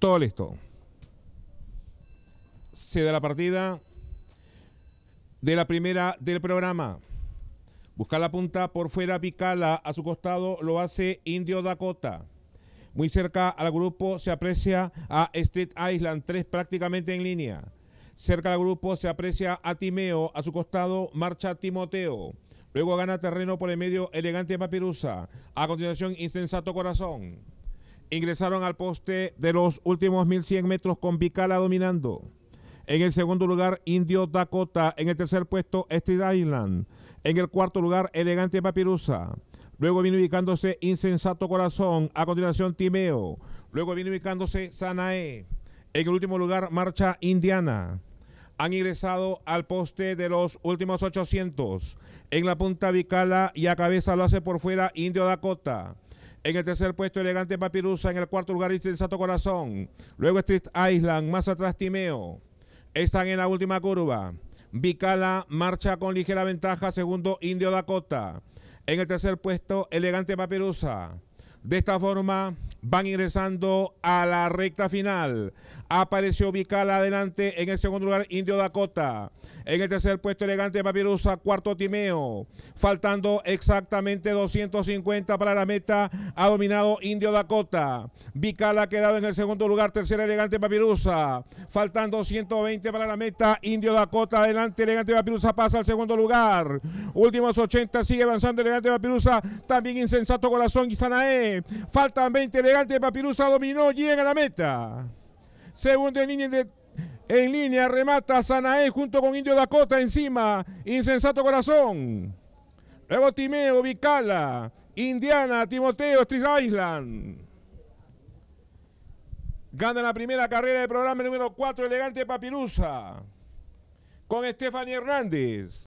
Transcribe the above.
Todo listo. Se da la partida de la primera del programa. Busca la punta por fuera, Picala. A su costado lo hace Indio Dakota. Muy cerca al grupo se aprecia a Street Island, tres prácticamente en línea. Cerca al grupo se aprecia a Timeo, a su costado marcha Timoteo. Luego gana terreno por el medio elegante Papirusa. A continuación, Insensato Corazón ingresaron al poste de los últimos 1.100 metros con Vicala dominando. En el segundo lugar, Indio Dakota. En el tercer puesto, Street Island. En el cuarto lugar, Elegante Papirusa. Luego viene ubicándose Insensato Corazón. A continuación, Timeo. Luego viene ubicándose Sanae. En el último lugar, Marcha Indiana. Han ingresado al poste de los últimos 800. En la punta Vicala y a cabeza lo hace por fuera Indio Dakota. En el tercer puesto, Elegante Papirusa. En el cuarto lugar, Insensato Corazón. Luego, Street Island. Más atrás, Timeo. Están en la última curva. Vicala marcha con ligera ventaja. Segundo, Indio Dakota. En el tercer puesto, Elegante Papirusa. De esta forma van ingresando a la recta final. Apareció Vicala adelante en el segundo lugar Indio Dakota. En el tercer puesto elegante Papirusa, cuarto Timeo. Faltando exactamente 250 para la meta, ha dominado Indio Dakota. Vicala ha quedado en el segundo lugar, tercera elegante Papirusa. Faltan 220 para la meta, Indio Dakota adelante, elegante Papirusa pasa al segundo lugar. Últimos 80, sigue avanzando elegante Papirusa, también insensato corazón y Faltan 20 elegantes. Papirusa dominó. Llega a la meta. Segundo en línea en línea, remata sanae junto con Indio Dakota encima, Insensato Corazón. Luego Timeo, Vicala, Indiana, Timoteo, Street Island. Gana la primera carrera del programa número 4, Elegante Papirusa, con Stephanie Hernández.